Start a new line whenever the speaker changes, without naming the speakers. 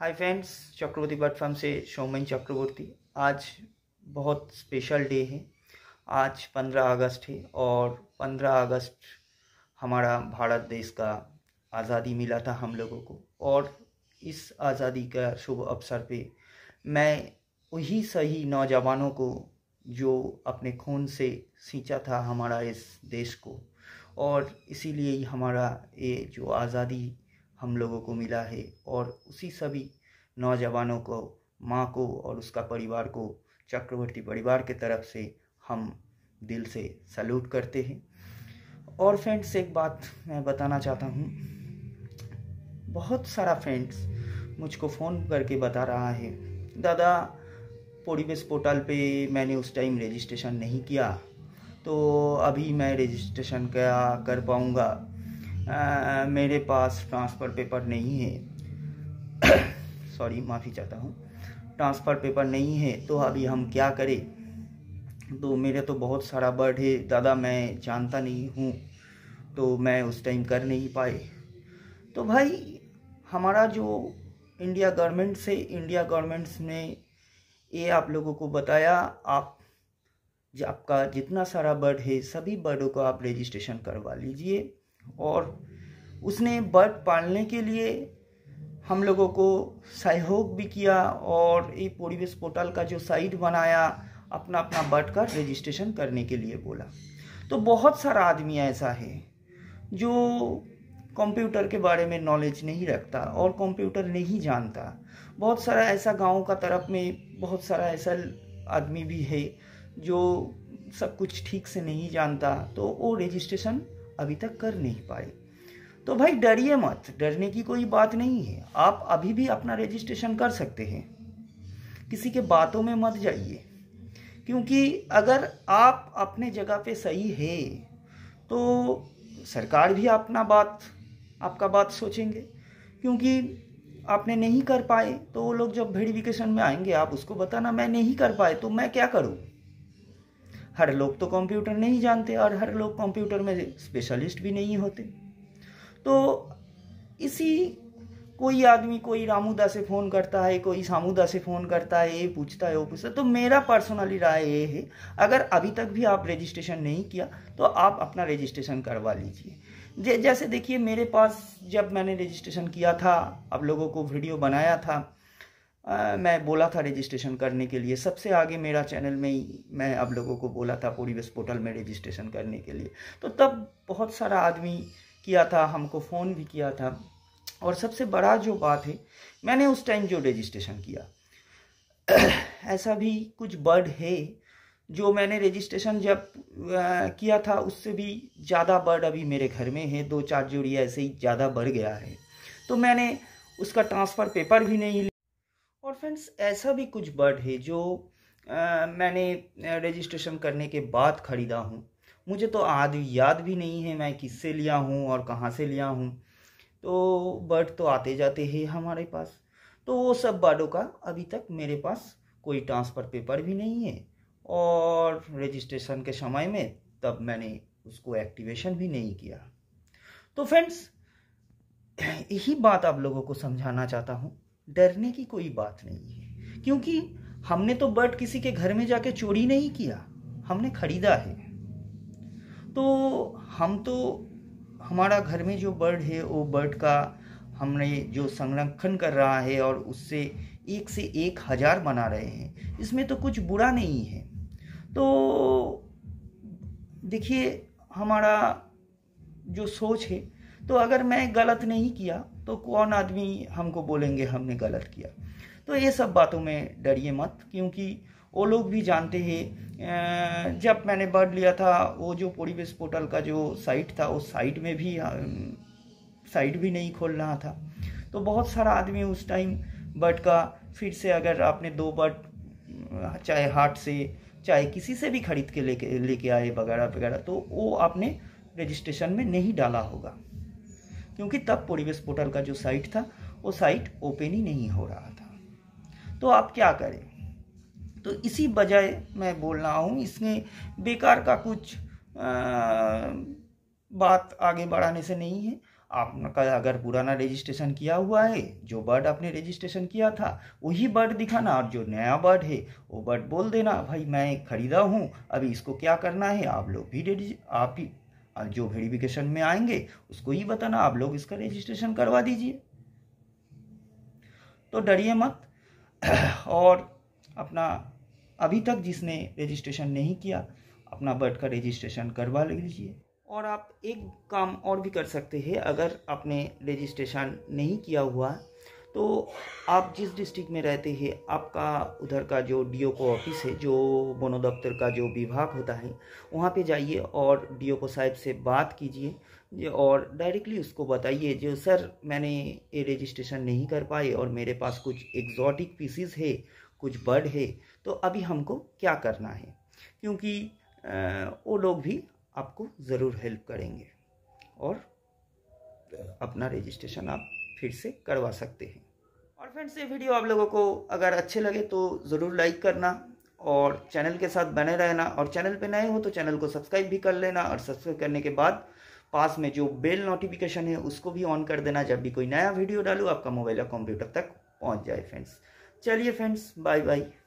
हाय friends Chakraborty bird farm से शोमन चक्रवर्ती आज बहुत स्पेशल डे है आज 15 अगस्त है और 15 अगस्त हमारा भारत देश का आज़ादी मिला था हम लोगों को और इस आज़ादी का शुभ अवसर पे मैं वही सही नौजवानों को जो अपने खून से सींचा था हमारा इस देश को और इसीलिए हमारा ये जो आज़ादी हम लोगों को मिला है और उसी सभी नौजवानों को माँ को और उसका परिवार को चक्रवर्ती परिवार के तरफ से हम दिल से सल्यूट करते हैं और फ्रेंड्स एक बात मैं बताना चाहता हूँ बहुत सारा फ्रेंड्स मुझको फ़ोन करके बता रहा है दादा परिवेश पोर्टल पे मैंने उस टाइम रजिस्ट्रेशन नहीं किया तो अभी मैं रजिस्ट्रेशन क्या कर पाऊँगा आ, मेरे पास ट्रांसफ़र पेपर नहीं है सॉरी माफ़ी चाहता हूँ ट्रांसफ़र पेपर नहीं है तो अभी हम क्या करें तो मेरे तो बहुत सारा बर्ड है दादा मैं जानता नहीं हूँ तो मैं उस टाइम कर नहीं पाए तो भाई हमारा जो इंडिया गवर्नमेंट से इंडिया गवर्नमेंट्स ने ये आप लोगों को बताया आप आपका जितना सारा बर्ड है सभी बर्डों को आप रजिस्ट्रेशन करवा लीजिए और उसने बर्ड पालने के लिए हम लोगों को सहयोग भी किया और ये परिवेश पोर्टल का जो साइट बनाया अपना अपना बर्ड का रजिस्ट्रेशन करने के लिए बोला तो बहुत सारा आदमी ऐसा है जो कंप्यूटर के बारे में नॉलेज नहीं रखता और कंप्यूटर नहीं जानता बहुत सारा ऐसा गांव का तरफ में बहुत सारा ऐसा आदमी भी है जो सब कुछ ठीक से नहीं जानता तो वो रजिस्ट्रेशन अभी तक कर नहीं पाए तो भाई डरिए मत डरने की कोई बात नहीं है आप अभी भी अपना रजिस्ट्रेशन कर सकते हैं किसी के बातों में मत जाइए क्योंकि अगर आप अपने जगह पे सही है तो सरकार भी अपना बात आपका बात सोचेंगे क्योंकि आपने नहीं कर पाए तो वो लोग जब वेरीफिकेशन में आएंगे आप उसको बताना मैं नहीं कर पाए तो मैं क्या करूँ हर लोग तो कंप्यूटर नहीं जानते और हर लोग कंप्यूटर में स्पेशलिस्ट भी नहीं होते तो इसी कोई आदमी कोई रामूदा से फ़ोन करता है कोई सामूदा से फ़ोन करता है ये पूछता है वो पूछता है तो मेरा पर्सनली राय ये है अगर अभी तक भी आप रजिस्ट्रेशन नहीं किया तो आप अपना रजिस्ट्रेशन करवा लीजिए जैसे देखिए मेरे पास जब मैंने रजिस्ट्रेशन किया था आप लोगों को वीडियो बनाया था आ, मैं बोला था रजिस्ट्रेशन करने के लिए सबसे आगे मेरा चैनल में ही मैं आप लोगों को बोला था पूरी पोर्टल में रजिस्ट्रेशन करने के लिए तो तब बहुत सारा आदमी किया था हमको फ़ोन भी किया था और सबसे बड़ा जो बात है मैंने उस टाइम जो रजिस्ट्रेशन किया ऐसा भी कुछ बर्ड है जो मैंने रजिस्ट्रेशन जब आ, किया था उससे भी ज़्यादा बर्ड अभी मेरे घर में है दो चार जोड़ी ऐसे ही ज़्यादा बढ़ गया है तो मैंने उसका ट्रांसफ़र पेपर भी नहीं और फ्रेंड्स ऐसा भी कुछ बर्ड है जो आ, मैंने रजिस्ट्रेशन करने के बाद ख़रीदा हूँ मुझे तो आज याद भी नहीं है मैं किससे लिया हूँ और कहाँ से लिया हूँ तो बर्ड तो आते जाते हैं हमारे पास तो वो सब बर्डों का अभी तक मेरे पास कोई ट्रांसफ़र पेपर भी नहीं है और रजिस्ट्रेशन के समय में तब मैंने उसको एक्टिवेशन भी नहीं किया तो फ्रेंड्स यही बात आप लोगों को समझाना चाहता हूँ डरने की कोई बात नहीं है क्योंकि हमने तो बर्ड किसी के घर में जाके चोरी नहीं किया हमने खरीदा है तो हम तो हमारा घर में जो बर्ड है वो बर्ड का हमने जो संरक्षण कर रहा है और उससे एक से एक हज़ार बना रहे हैं इसमें तो कुछ बुरा नहीं है तो देखिए हमारा जो सोच है तो अगर मैं गलत नहीं किया तो कौन आदमी हमको बोलेंगे हमने गलत किया तो ये सब बातों में डरिए मत क्योंकि वो लोग भी जानते हैं जब मैंने बर्ड लिया था वो जो परिवेश पोर्टल का जो साइट था उस साइट में भी साइट भी नहीं खोल रहा था तो बहुत सारा आदमी उस टाइम बर्ड का फिर से अगर आपने दो बर्ड चाहे हाट से चाहे किसी से भी खरीद के लेके लेके आए वगैरह वगैरह तो वो आपने रजिस्ट्रेशन में नहीं डाला होगा क्योंकि तब परिवेश पोर्टल का जो साइट था वो साइट ओपन ही नहीं हो रहा था तो आप क्या करें तो इसी बजाय मैं बोल रहा हूँ इसमें बेकार का कुछ आ, बात आगे बढ़ाने से नहीं है आपका अगर पुराना रजिस्ट्रेशन किया हुआ है जो बर्ड आपने रजिस्ट्रेशन किया था वही बर्ड दिखाना और जो नया बर्ड है वो बर्ड बोल देना भाई मैं ख़रीदा हूँ अभी इसको क्या करना है आप लोग भी आप जो वेरिफिकेशन में आएंगे उसको ही बताना आप लोग इसका रजिस्ट्रेशन करवा दीजिए तो डरिए मत और अपना अभी तक जिसने रजिस्ट्रेशन नहीं किया अपना बर्थ का रजिस्ट्रेशन करवा लीजिए और आप एक काम और भी कर सकते हैं अगर आपने रजिस्ट्रेशन नहीं किया हुआ तो आप जिस डिस्ट्रिक्ट में रहते हैं आपका उधर का जो डी को ऑफिस है जो बनो दफ्तर का जो विभाग होता है वहाँ पे जाइए और डी को साहब से बात कीजिए और डायरेक्टली उसको बताइए जो सर मैंने ये रजिस्ट्रेशन नहीं कर पाए और मेरे पास कुछ एग्जॉटिक पीसीज है कुछ बर्ड है तो अभी हमको क्या करना है क्योंकि वो लोग भी आपको ज़रूर हेल्प करेंगे और अपना रजिस्ट्रेशन आप फिर से करवा सकते हैं और फ्रेंड्स ये वीडियो आप लोगों को अगर अच्छे लगे तो ज़रूर लाइक करना और चैनल के साथ बने रहना और चैनल पे नए हो तो चैनल को सब्सक्राइब भी कर लेना और सब्सक्राइब करने के बाद पास में जो बेल नोटिफिकेशन है उसको भी ऑन कर देना जब भी कोई नया वीडियो डालू आपका मोबाइल या कंप्यूटर तक पहुँच जाए फ्रेंड्स चलिए फ्रेंड्स बाय बाय